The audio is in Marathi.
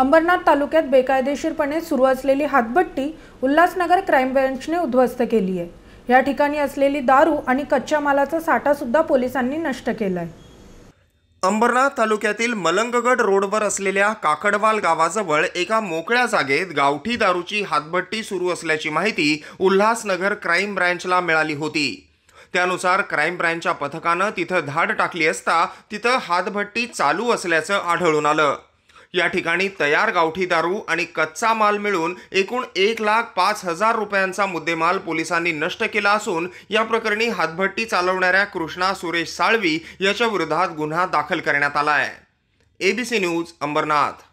अंबरनाथ तालुक्यात बेकायदेशीरपणे सुरू असलेली हातभट्टी उल्हासनगर क्राईम ब्रँचने उद्ध्वस्त केली आहे या ठिकाणी असलेली दारू आणि कच्च्या मालाचा साठासुद्धा पोलिसांनी नष्ट केला आहे अंबरनाथ तालुक्यातील मलंगगड रोडवर असलेल्या काकडवाल गावाजवळ एका मोकळ्या जागेत गावठी दारूची हातभट्टी सुरू असल्याची माहिती उल्हासनगर क्राईम ब्रँचला मिळाली होती त्यानुसार क्राईम ब्रँचच्या पथकानं तिथं धाड टाकली असता तिथं हातभट्टी चालू असल्याचं आढळून आलं या ठिकाणी तयार गावठी दारू आणि कच्चा माल मिळून एकूण एक लाख पाच हजार रुपयांचा मुद्देमाल पोलिसांनी नष्ट केला असून या प्रकरणी हातभट्टी चालवणाऱ्या कृष्णा सुरेश साळवी याच्या विरोधात गुन्हा दाखल करण्यात आला आहे एबीसी न्यूज अंबरनाथ